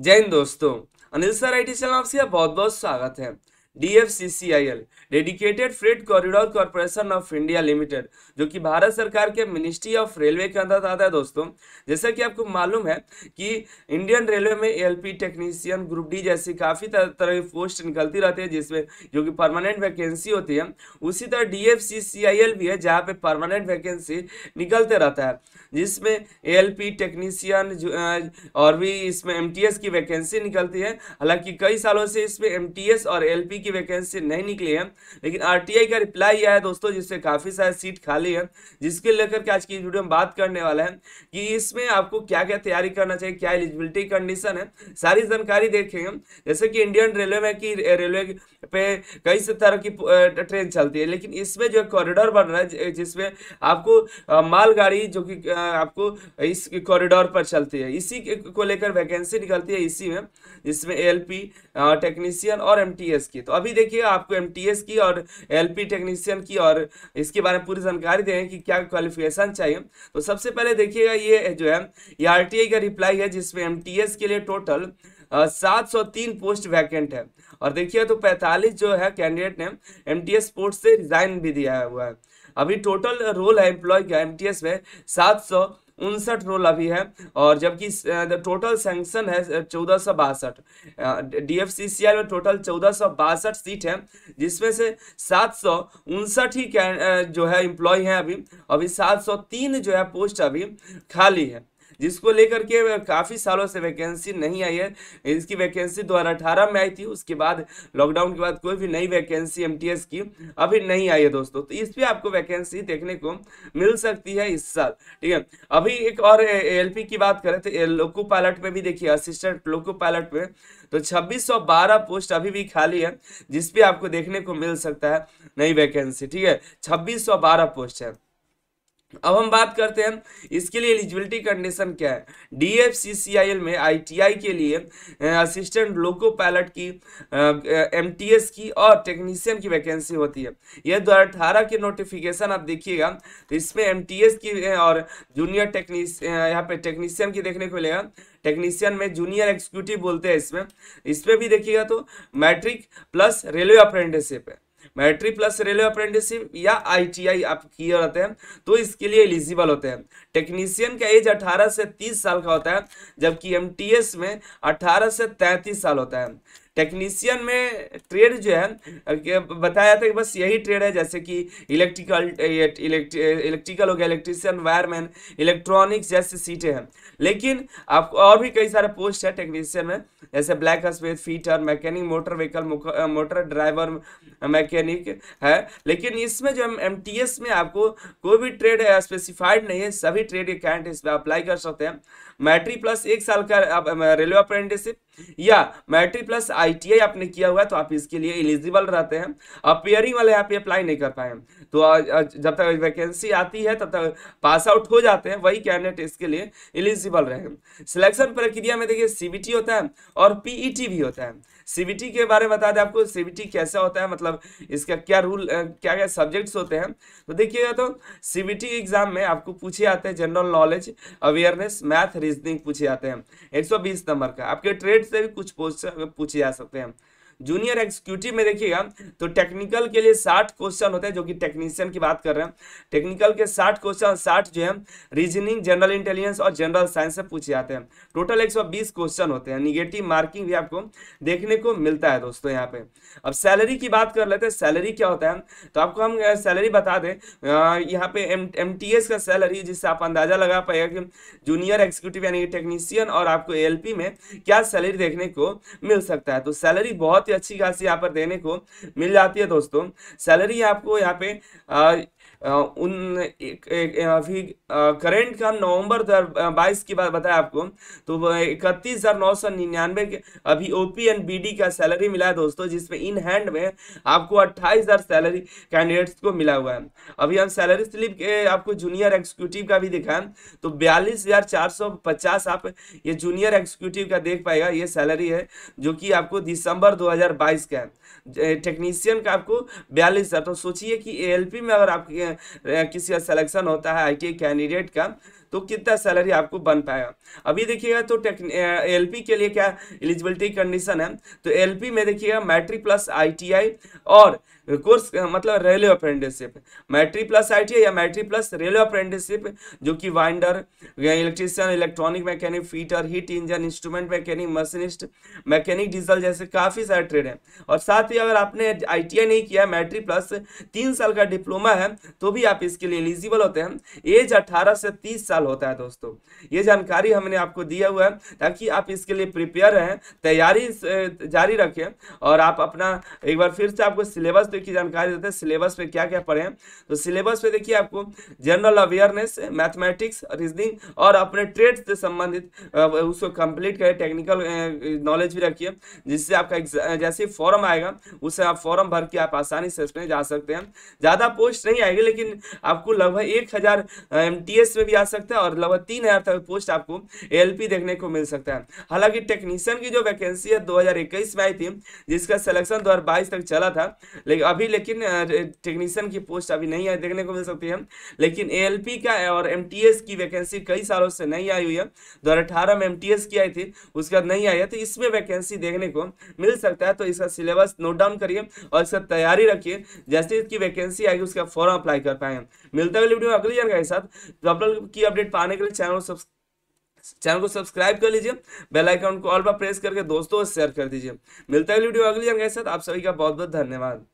जय हिंद दोस्तों Anil sir I T channel आपसे बहुत बहुत स्वागत है DFCCIL dedicated freight corridor corporation of India limited जो कि भारत सरकार के मिनिस्ट्री ऑफ रेलवे के अंदर आता है दोस्तों जैसा कि आपको मालूम है कि इंडियन रेलवे में एलपी टेक्नीशियन ग्रुप डी जैसी काफ़ी तरह की पोस्ट निकलती रहती है जिसमें जो कि परमानेंट वैकेंसी होती है उसी तरह डी भी है जहाँ पे परमानेंट वैकेंसी निकलते रहता है जिसमें ए टेक्नीशियन और भी इसमें एम की वैकेंसी निकलती है हालांकि कई सालों से इसमें एम और एल की वैकेंसी नहीं निकली है लेकिन आरटीआई का रिप्लाई आया दोस्तों जिससे काफ़ी सारी सीट खाली है जिसके लेकर के आज की वीडियो में बात करने वाला है कि इसमें आपको क्या क्या तैयारी करना चाहिए क्या एलिजिबिलिटी कंडीशन है सारी जानकारी देखेंगे जैसे कि इंडियन रेलवे में कि रेलवे पे कई तरह की ट्रेन चलती है लेकिन इसमें जो कॉरिडोर बन रहा है जिसमें आपको मालगाड़ी जो कि आपको इस कॉरिडोर पर चलती है इसी को लेकर वैकेंसी निकलती है इसी में जिसमें एल टेक्नीशियन और एम की तो अभी देखिए आपको एम की और एल टेक्नीशियन की और इसके बारे में पूरी जानकारी दें कि क्या क्वालिफिकेशन चाहिए तो सबसे पहले देखिएगा ये जो है ये आर का रिप्लाई है जिसमें एम के लिए टोटल सात सौ तीन पोस्ट वैकेंट है और देखिए तो पैंतालीस जो है कैंडिडेट ने एस पोस्ट से रिजाइन भी दिया हुआ है अभी टोटल रोल है एम्प्लॉय का एस में सात सौ उनसठ रोल अभी है और जबकि टोटल सेंक्शन है चौदह सौ बासठ डीएफसीसीआई में टोटल चौदह सौ बासठ सीट है जिसमें से सात सौ उनसठ ही जो है इम्प्लॉय हैं अभी अभी सात सौ तीन जो है पोस्ट अभी खाली है जिसको लेकर के काफ़ी सालों से वैकेंसी नहीं आई है इसकी वैकेंसी 2018 में आई थी उसके बाद लॉकडाउन के बाद कोई भी नई वैकेंसी एम की अभी नहीं आई है दोस्तों तो इस पर आपको वैकेंसी देखने को मिल सकती है इस साल ठीक है अभी एक और एल की बात करें तो लोको पायलट में भी देखिए असिस्टेंट लोको पायलट में तो छब्बीस पोस्ट अभी भी खाली है जिसपे आपको देखने को मिल सकता है नई वैकेंसी ठीक है छब्बीस पोस्ट है अब हम बात करते हैं इसके लिए एलिजिबिलिटी कंडीशन क्या है डीएफसीसीआईएल में आईटीआई के लिए असिस्टेंट लोको पायलट की एमटीएस की और टेक्नीशियन की वैकेंसी होती है यह दो अठारह के नोटिफिकेशन आप देखिएगा तो इसमें एमटीएस की और जूनियर टेक्नीस यहाँ पे टेक्नीशियन की देखने को मिलेगा टेक्नीशियन में जूनियर एग्जीक्यूटिव बोलते हैं इसमें इसमें भी देखिएगा तो मैट्रिक प्लस रेलवे अप्रेंटिसिप है मैट्री प्लस रेलवे अप्रेंटिसशिप या आईटीआई आप किए रहते हैं तो इसके लिए एलिजिबल होते हैं टेक्नीशियन का एज 18 से 30 साल का होता है जबकि एमटीएस में 18 से 33 साल होता है टेक्नीशियन में ट्रेड जो है बताया था कि बस यही ट्रेड है जैसे कि इलेक्ट्रिकल इलेक्ट्रिकल हो गया इलेक्ट्रीशियन वायरमैन इलेक्ट्रॉनिक्स जैसी सीटें हैं लेकिन आपको और भी कई सारे पोस्ट है टेक्नीशियन में जैसे ब्लैक स्पेस fitter mechanic motor vehicle motor driver mechanic है लेकिन इसमें जो एम टी एस में आपको कोई भी ट्रेड स्पेसिफाइड नहीं है सभी ट्रेड के कैंट पर अप्लाई कर सकते हैं मैट्रिक प्लस एक साल का आप रेलवे अप्रेंटिसिप या मैट्रिक प्लस आईटीआई आपने किया हुआ है तो आप इसके लिए एलिजिबल रहते हैं अपेयरिंग वाले यहाँ पे अप्लाई नहीं कर पाए तो जब तक वैकेंसी आती है तब तक पास आउट हो जाते हैं वही कैंडिडेट इसके लिए एलिजिबल रहे सिलेक्शन प्रक्रिया में देखिए सीबीटी होता है और पीईटी e भी होता है सीबीटी के बारे में बता दें आपको सीबीटी कैसा होता है मतलब इसका क्या रूल क्या क्या सब्जेक्ट्स होते हैं तो देखिएगा तो सीबीटी एग्जाम में आपको पूछे आते हैं general knowledge awareness math reasoning पूछे आते हैं एक नंबर का आपके ट्रेड से भी कुछ पूछे जा सकते हैं जूनियर एग्जीक्यूटिव में देखिएगा तो टेक्निकल के लिए साठ क्वेश्चन होते हैं जो कि टेक्नीशियन की बात कर रहे हैं टेक्निकल के साठ क्वेश्चन साठ जो है रीजनिंग जनरल इंटेलिजेंस और जनरल साइंस से पूछे जाते हैं टोटल एक क्वेश्चन होते हैं निगेटिव मार्किंग भी आपको देखने को मिलता है दोस्तों यहाँ पे अब सैलरी की बात कर लेते हैं सैलरी क्या होता है तो आपको हम सैलरी बता दें यहाँ पे एम का सैलरी जिससे आप अंदाजा लगा पाएगा कि जूनियर एग्जीक्यूटिव यानी टेक्नीशियन और आपको ए में क्या सैलरी देखने को मिल सकता है तो सैलरी बहुत आपकी अच्छी खासी यहाँ पर देने को मिल जाती है दोस्तों सैलरी आपको यहाँ पे आ, उन अभी करेंट का नवंबर दो बाईस की बात बताया आपको तो इकतीस हज़ार नौ सौ निन्यानवे के अभी ओपी एंड बीडी का सैलरी मिला है दोस्तों जिसमें इन हैंड में आपको अट्ठाईस हज़ार सैलरी कैंडिडेट्स को मिला हुआ है अभी हम सैलरी स्लिप के आपको जूनियर एग्जीक्यूटिव का भी दिखाएं तो बयालीस हज़ार चार सौ पचास आप ये जूनियर एग्जीक्यूटिव का देख पाएगा ये सैलरी है जो कि आपको दिसंबर दो 2022 का है टेक्नीशियन का आपको बयालीस हज़ार तो सोचिए कि एलपी में अगर आपके किसी का सिलेक्शन होता है आई कैंडिडेट का तो कितना सैलरी आपको बन पाएगा अभी देखिएगा तो एल के लिए क्या एलिजिबिलिटी कंडीशन है तो एल में देखिएगा मैट्रिक प्लस आई और कोर्स मतलब railway apprenticeship matric plus I या मैट्रिक प्लस रेलवे अप्रेंटिसशिप जो कि winder electrician electronic mechanic fitter heat engine instrument mechanic machinist mechanic diesel जैसे काफ़ी सारे ट्रेड है और साथ ही अगर आपने आई नहीं किया मैट्रिक प्लस तीन साल का डिप्लोमा है तो भी आप इसके लिए एलिजिबल होते हैं एज अठारह से तीस साल इस्तेमाल होता है दोस्तों ये जानकारी हमने आपको दिया हुआ है ताकि आप इसके लिए प्रिपेयर रहें तैयारी जारी रखें और आप अपना एक बार फिर से आपको सिलेबस की जानकारी देते हैं सिलेबस पे क्या क्या पढ़े तो सिलेबस पे देखिए आपको जनरल अवेयरनेस मैथमेटिक्स रीजनिंग और अपने ट्रेड से संबंधित उसको कंप्लीट करें टेक्निकल नॉलेज भी रखिए जिससे आपका जैसे फॉर्म आएगा उसे आप फॉर्म भर के आप आसानी से उसमें जा सकते हैं ज़्यादा पोस्ट नहीं आएगी लेकिन आपको लगभग एक हज़ार एम टी एस में भी आ सकते हैं सकता है और लगभग मतलब तीन हजार तक पोस्ट आपको एलपी देखने को मिल सकता है हालांकि टेक्नीशियन की जो वैकेंसी है 2021 में आई थी जिसका सिलेक्शन 2022 तक चला था लेकिन अभी लेकिन टेक्नीशियन की पोस्ट अभी नहीं आई देखने को मिल सकती है लेकिन ए का और एम की वैकेंसी कई सालों से नहीं आई हुई है दो में एम की आई थी उसके बाद नहीं आई है तो इसमें वैकेंसी देखने को मिल सकता है तो इसका सिलेबस नोट डाउन करिए और इसका तैयारी रखिए जैसे इसकी वैकेंसी आएगी उसका फॉर्म अप्लाई कर पाए मिलता है अगली जानकारी के साथ तो आप लोग की अपडेट अपडेट पाने के लिए चैनल सब्सक्राइब चैनल को सब्सक्राइब कर लीजिए बेल आइकन को ऑल पर प्रेस करके दोस्तों शेयर कर दीजिए मिलता है वीडियो अगली जानकारी साथ आप सभी का बहुत बहुत धन्यवाद